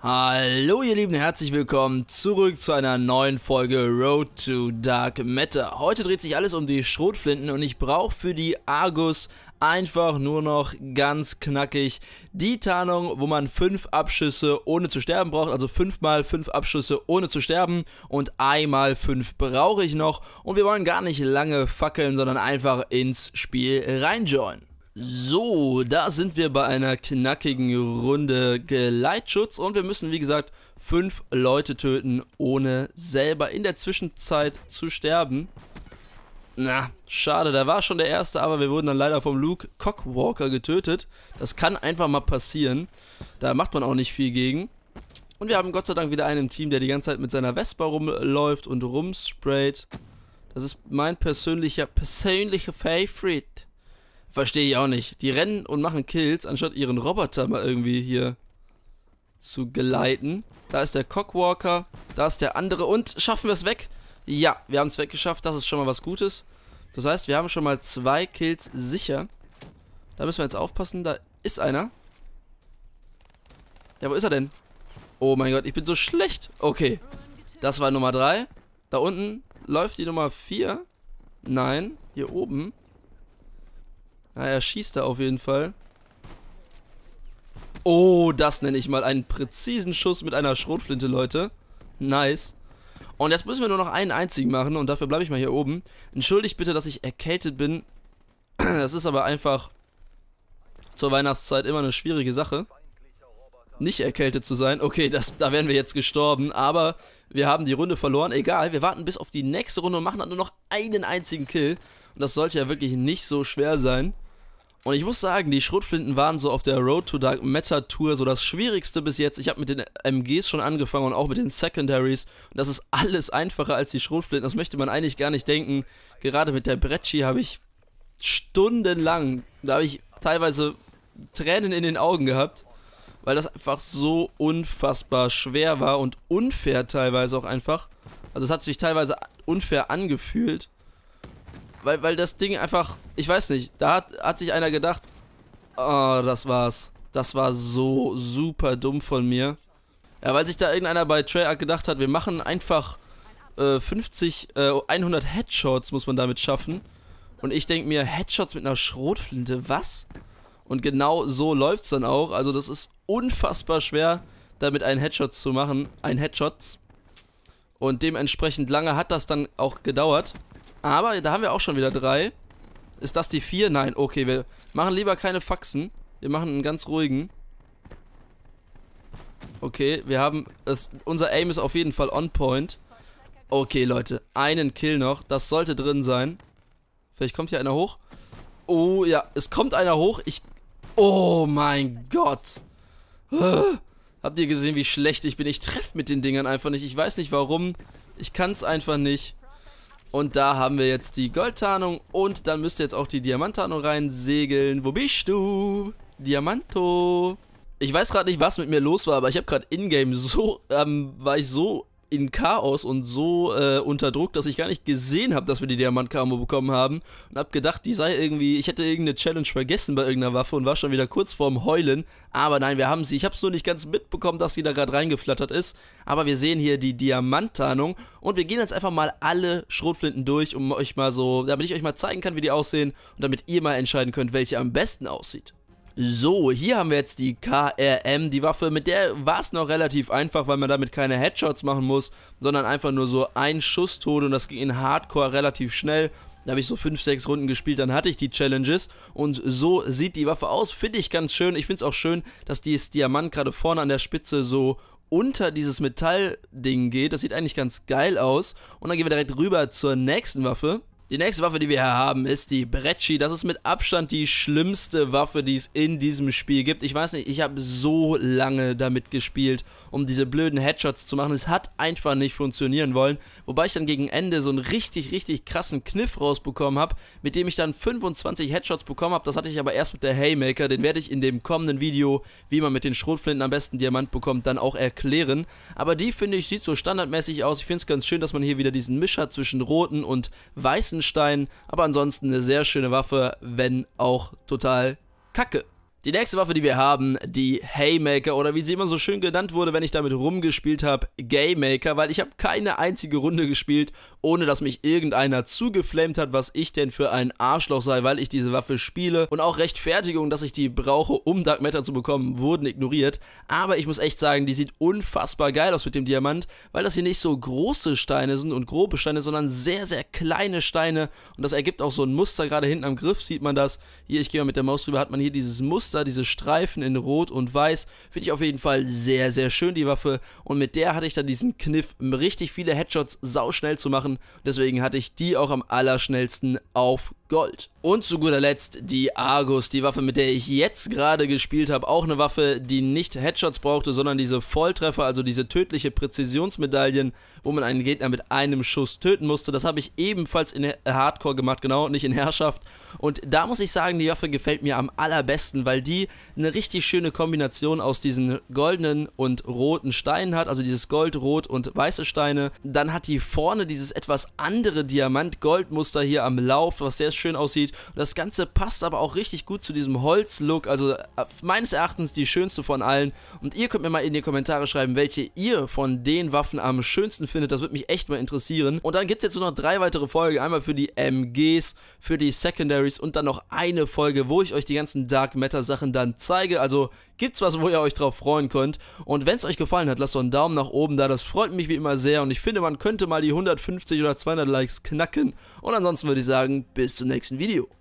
Hallo ihr Lieben, herzlich willkommen zurück zu einer neuen Folge Road to Dark Matter. Heute dreht sich alles um die Schrotflinten und ich brauche für die Argus einfach nur noch ganz knackig die Tarnung, wo man 5 Abschüsse ohne zu sterben braucht, also 5 mal 5 Abschüsse ohne zu sterben und einmal 5 brauche ich noch und wir wollen gar nicht lange fackeln, sondern einfach ins Spiel reinjoinen. So, da sind wir bei einer knackigen Runde Geleitschutz und wir müssen, wie gesagt, fünf Leute töten, ohne selber in der Zwischenzeit zu sterben. Na, schade, da war schon der erste, aber wir wurden dann leider vom Luke Cockwalker getötet. Das kann einfach mal passieren. Da macht man auch nicht viel gegen. Und wir haben Gott sei Dank wieder einen im Team, der die ganze Zeit mit seiner Vespa rumläuft und rumsprayt. Das ist mein persönlicher, persönlicher Favorite. Verstehe ich auch nicht. Die rennen und machen Kills, anstatt ihren Roboter mal irgendwie hier zu geleiten. Da ist der Cockwalker, da ist der andere und schaffen wir es weg? Ja, wir haben es weggeschafft, das ist schon mal was Gutes. Das heißt, wir haben schon mal zwei Kills sicher. Da müssen wir jetzt aufpassen, da ist einer. Ja, wo ist er denn? Oh mein Gott, ich bin so schlecht. Okay, das war Nummer 3. Da unten läuft die Nummer 4. Nein, hier oben. Na, ah, er schießt da auf jeden Fall. Oh, das nenne ich mal einen präzisen Schuss mit einer Schrotflinte, Leute. Nice. Und jetzt müssen wir nur noch einen einzigen machen und dafür bleibe ich mal hier oben. Entschuldigt bitte, dass ich erkältet bin. Das ist aber einfach zur Weihnachtszeit immer eine schwierige Sache. Nicht erkältet zu sein. Okay, das, da wären wir jetzt gestorben, aber wir haben die Runde verloren. Egal, wir warten bis auf die nächste Runde und machen dann nur noch einen einzigen Kill. Und das sollte ja wirklich nicht so schwer sein. Und ich muss sagen, die Schrotflinten waren so auf der Road to Dark Meta Tour so das Schwierigste bis jetzt. Ich habe mit den MGs schon angefangen und auch mit den Secondaries. Und das ist alles einfacher als die Schrotflinten. Das möchte man eigentlich gar nicht denken. Gerade mit der Brecci habe ich stundenlang, da habe ich teilweise Tränen in den Augen gehabt, weil das einfach so unfassbar schwer war und unfair teilweise auch einfach. Also es hat sich teilweise unfair angefühlt. Weil, weil das Ding einfach, ich weiß nicht, da hat, hat sich einer gedacht, oh, das war's. Das war so super dumm von mir. Ja, weil sich da irgendeiner bei Treyarch gedacht hat, wir machen einfach äh, 50, äh, 100 Headshots muss man damit schaffen. Und ich denke mir, Headshots mit einer Schrotflinte, was? Und genau so läuft's dann auch. Also das ist unfassbar schwer, damit einen Headshot zu machen. Ein Headshots. Und dementsprechend lange hat das dann auch gedauert. Aber da haben wir auch schon wieder drei. Ist das die vier? Nein, okay, wir machen lieber keine Faxen. Wir machen einen ganz ruhigen. Okay, wir haben... Es, unser Aim ist auf jeden Fall on point. Okay, Leute, einen Kill noch. Das sollte drin sein. Vielleicht kommt hier einer hoch. Oh, ja, es kommt einer hoch. Ich... Oh mein Gott. Habt ihr gesehen, wie schlecht ich bin? Ich treffe mit den Dingern einfach nicht. Ich weiß nicht, warum. Ich kann es einfach nicht. Und da haben wir jetzt die Goldtarnung und dann müsste jetzt auch die Diamanttarnung reinsegeln. Wo bist du? Diamanto. Ich weiß gerade nicht, was mit mir los war, aber ich habe gerade in-game so, ähm, war ich so in Chaos und so äh, unter Druck, dass ich gar nicht gesehen habe, dass wir die Diamant-Camo bekommen haben und habe gedacht, die sei irgendwie, ich hätte irgendeine Challenge vergessen bei irgendeiner Waffe und war schon wieder kurz vorm Heulen. Aber nein, wir haben sie. Ich habe es nur nicht ganz mitbekommen, dass sie da gerade reingeflattert ist. Aber wir sehen hier die Diamant-Tarnung. und wir gehen jetzt einfach mal alle Schrotflinten durch, um euch mal so, damit ich euch mal zeigen kann, wie die aussehen und damit ihr mal entscheiden könnt, welche am besten aussieht. So, hier haben wir jetzt die KRM, die Waffe, mit der war es noch relativ einfach, weil man damit keine Headshots machen muss, sondern einfach nur so ein Schuss tot und das ging in Hardcore relativ schnell. Da habe ich so 5, 6 Runden gespielt, dann hatte ich die Challenges und so sieht die Waffe aus. Finde ich ganz schön. Ich finde es auch schön, dass dieses Diamant gerade vorne an der Spitze so unter dieses Metallding geht. Das sieht eigentlich ganz geil aus. Und dann gehen wir direkt rüber zur nächsten Waffe. Die nächste Waffe, die wir hier haben, ist die Brecci. Das ist mit Abstand die schlimmste Waffe, die es in diesem Spiel gibt. Ich weiß nicht, ich habe so lange damit gespielt, um diese blöden Headshots zu machen. Es hat einfach nicht funktionieren wollen. Wobei ich dann gegen Ende so einen richtig, richtig krassen Kniff rausbekommen habe, mit dem ich dann 25 Headshots bekommen habe. Das hatte ich aber erst mit der Haymaker. Den werde ich in dem kommenden Video, wie man mit den Schrotflinten am besten Diamant bekommt, dann auch erklären. Aber die, finde ich, sieht so standardmäßig aus. Ich finde es ganz schön, dass man hier wieder diesen Mischer zwischen roten und weißen Schützenstein. Aber ansonsten eine sehr schöne Waffe, wenn auch total kacke. Die nächste Waffe, die wir haben, die Haymaker oder wie sie immer so schön genannt wurde, wenn ich damit rumgespielt habe, Gaymaker, weil ich habe keine einzige Runde gespielt, ohne dass mich irgendeiner zugeflammt hat, was ich denn für ein Arschloch sei, weil ich diese Waffe spiele und auch Rechtfertigung, dass ich die brauche, um Dark Matter zu bekommen, wurden ignoriert. Aber ich muss echt sagen, die sieht unfassbar geil aus mit dem Diamant, weil das hier nicht so große Steine sind und grobe Steine, sondern sehr, sehr kleine Steine und das ergibt auch so ein Muster, gerade hinten am Griff sieht man das. Hier, ich gehe mal mit der Maus drüber, hat man hier dieses Muster Muster, diese Streifen in Rot und Weiß, finde ich auf jeden Fall sehr, sehr schön, die Waffe. Und mit der hatte ich dann diesen Kniff, richtig viele Headshots sauschnell zu machen. Deswegen hatte ich die auch am allerschnellsten auf Gold. Und zu guter Letzt die Argus, die Waffe, mit der ich jetzt gerade gespielt habe. Auch eine Waffe, die nicht Headshots brauchte, sondern diese Volltreffer, also diese tödliche Präzisionsmedaillen, wo man einen Gegner mit einem Schuss töten musste. Das habe ich ebenfalls in Hardcore gemacht, genau, nicht in Herrschaft. Und da muss ich sagen, die Waffe gefällt mir am allerbesten, weil die eine richtig schöne Kombination aus diesen goldenen und roten Steinen hat, also dieses Gold, Rot und weiße Steine. Dann hat die vorne dieses etwas andere Diamant-Goldmuster hier am Lauf, was sehr schön aussieht. Das Ganze passt aber auch richtig gut zu diesem Holz-Look, also äh, meines Erachtens die schönste von allen. Und ihr könnt mir mal in die Kommentare schreiben, welche ihr von den Waffen am schönsten findet. Das würde mich echt mal interessieren. Und dann gibt es jetzt nur noch drei weitere Folgen. Einmal für die MGs, für die Secondaries und dann noch eine Folge, wo ich euch die ganzen Dark Matter Sachen dann zeige. Also gibt's was, wo ihr euch drauf freuen könnt. Und wenn es euch gefallen hat, lasst doch einen Daumen nach oben da. Das freut mich wie immer sehr. Und ich finde, man könnte mal die 150 oder 200 Likes knacken. Und ansonsten würde ich sagen, bis zum nächsten Video.